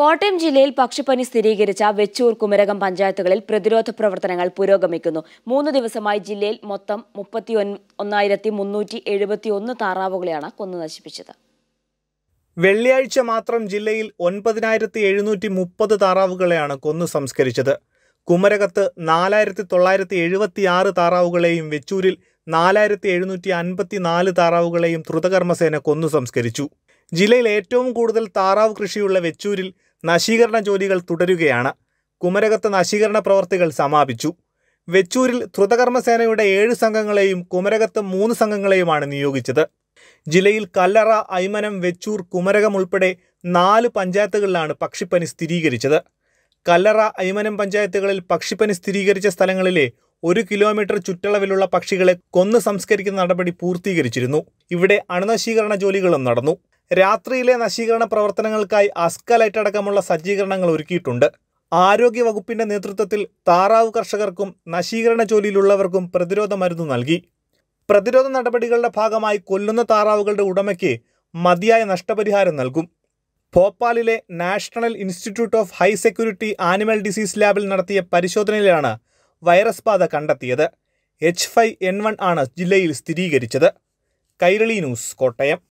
കോട്ടയം ജില്ലയിൽ പക്ഷിപ്പനി സ്ഥിരീകരിച്ച വെച്ചൂർ കുമരകം പഞ്ചായത്തുകളിൽ പ്രതിരോധ പ്രവർത്തനങ്ങൾ പുരോഗമിക്കുന്നു മൂന്ന് ദിവസമായി ജില്ലയിൽ മൊത്തം മുപ്പത്തി ഒന്നായിരത്തി മുന്നൂറ്റി എഴുപത്തി ഒന്ന് താറാവുകളെയാണ് കൊന്നു നശിപ്പിച്ചത് വെള്ളിയാഴ്ച മാത്രം ജില്ലയിൽ ഒൻപതിനായിരത്തി എഴുന്നൂറ്റി മുപ്പത് താറാവുകളെയാണ് കൊന്നു സംസ്കരിച്ചത് കുമരകത്ത് നാലായിരത്തി തൊള്ളായിരത്തി എഴുപത്തി ആറ് താറാവുകളെയും വെച്ചൂരിൽ നാലായിരത്തി എഴുന്നൂറ്റി അൻപത്തി നാല് താറാവുകളെയും ധ്രുതകർമ്മസേന കൊന്നു സംസ്കരിച്ചു ജില്ലയിൽ ഏറ്റവും കൂടുതൽ താറാവ് കൃഷിയുള്ള വെച്ചൂരിൽ നശീകരണ ജോലികൾ തുടരുകയാണ് കുമരകത്ത് നശീകരണ പ്രവർത്തികൾ സമാപിച്ചു വെച്ചൂരിൽ ധ്രുതകർമ്മസേനയുടെ ഏഴ് സംഘങ്ങളെയും കുമരകത്ത് മൂന്ന് സംഘങ്ങളെയുമാണ് നിയോഗിച്ചത് ജില്ലയിൽ കല്ലറ ഐമനം വെച്ചൂർ കുമരകം ഉൾപ്പെടെ നാല് പഞ്ചായത്തുകളിലാണ് പക്ഷിപ്പനി സ്ഥിരീകരിച്ചത് കല്ലറ ഐമനം പഞ്ചായത്തുകളിൽ പക്ഷിപ്പനി സ്ഥിരീകരിച്ച സ്ഥലങ്ങളിലെ ഒരു കിലോമീറ്റർ ചുറ്റളവിലുള്ള പക്ഷികളെ കൊന്ന് സംസ്കരിക്കുന്ന നടപടി പൂർത്തീകരിച്ചിരുന്നു ഇവിടെ അണുനശീകരണ ജോലികളും നടന്നു രാത്രിയിലെ നശീകരണ പ്രവർത്തനങ്ങൾക്കായി അസ്കലൈറ്റ് അടക്കമുള്ള സജ്ജീകരണങ്ങൾ ഒരുക്കിയിട്ടുണ്ട് ആരോഗ്യ വകുപ്പിന്റെ നേതൃത്വത്തിൽ താറാവ് കർഷകർക്കും നശീകരണ ജോലിയിലുള്ളവർക്കും പ്രതിരോധ മരുന്ന് നൽകി പ്രതിരോധ നടപടികളുടെ ഭാഗമായി കൊല്ലുന്ന താറാവുകളുടെ ഉടമയ്ക്ക് മതിയായ നഷ്ടപരിഹാരം നൽകും ഭോപ്പാലിലെ national institute of high security animal disease ലാബിൽ നടത്തിയ പരിശോധനയിലാണ് വൈറസ് ബാധ കണ്ടെത്തിയത് എച്ച് ഫൈവ് എൻ വൺ ആണ് ജില്ലയിൽ സ്ഥിരീകരിച്ചത് കൈരളി ന്യൂസ് കോട്ടയം